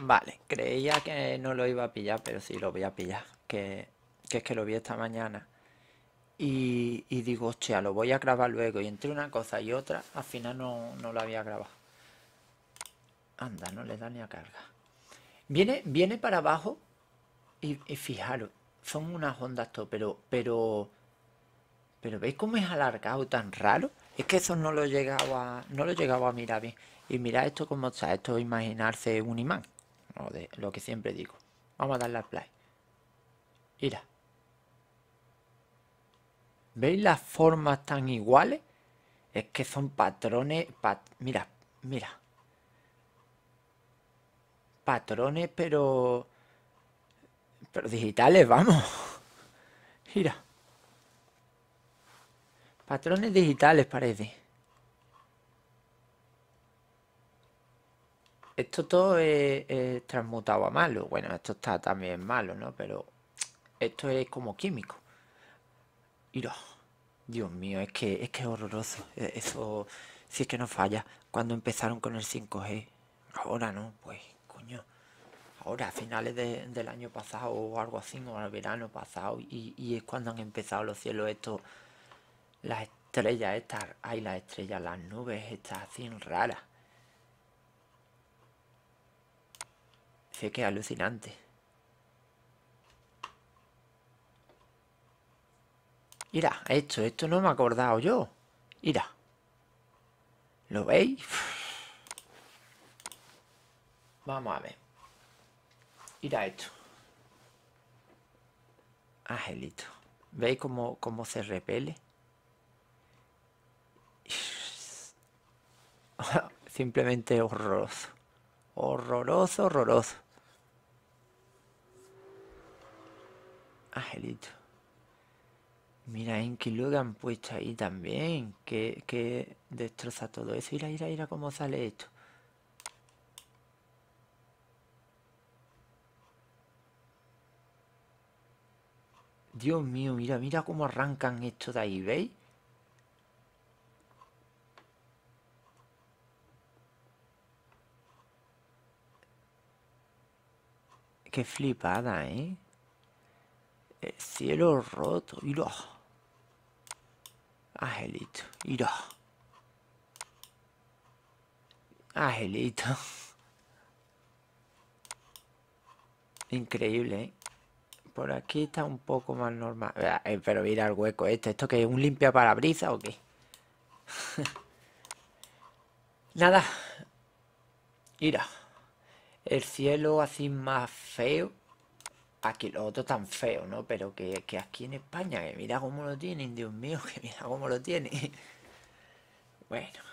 Vale, creía que no lo iba a pillar, pero sí lo voy a pillar. Que, es que lo vi esta mañana. Y, digo, hostia, lo voy a grabar luego. Y entre una cosa y otra, al final no, no lo había grabado. Anda, no le da ni a carga. Viene, viene para abajo y, fijaros, son unas ondas todo, pero, pero, pero ¿veis cómo es alargado tan raro? Es que eso no lo llegaba, no lo llegaba a mirar bien. Y mirad esto como está, esto imaginarse un imán de lo que siempre digo. Vamos a darle al play. Mira. ¿Veis las formas tan iguales? Es que son patrones... Pat mira, mira. Patrones, pero... Pero digitales, vamos. mira. Patrones digitales parece. esto todo es, transmutado a malo. Bueno, esto está también malo, ¿no? Pero esto es como químico. Y Dios mío, es que es que horroroso. E, eso si es que no falla. Cuando empezaron con el 5G, ahora no, pues coño. Ahora, a finales del año pasado o algo así, o al verano pasado, y, y es cuando han empezado los cielos estos, las estrellas estas, hay las estrellas, las nubes estas así raras que alucinante. Mira, esto, esto no me ha acordado yo. Mira. ¿Lo veis? Vamos a ver. Mira esto. Angelito. ¿Veis cómo, cómo se repele? Simplemente horroroso. Horroroso, horroroso. Angelito. Mira, en lo han puesto ahí también. Que, que destroza todo eso. Mira, mira, mira cómo sale esto. Dios mío, mira, mira cómo arrancan esto de ahí, ¿veis? Qué flipada, ¿eh? El cielo roto, ira, Angelito, ira, Angelito. Increíble, ¿eh? Por aquí está un poco más normal. Eh, pero mira el hueco este. ¿Esto que es un limpia parabrisas o qué? Nada. Mira. El cielo así más feo aquí ah, los otro tan feo, ¿no? Pero que, que, aquí en España, que mira cómo lo tienen, Dios mío, que mira cómo lo tienen. Bueno.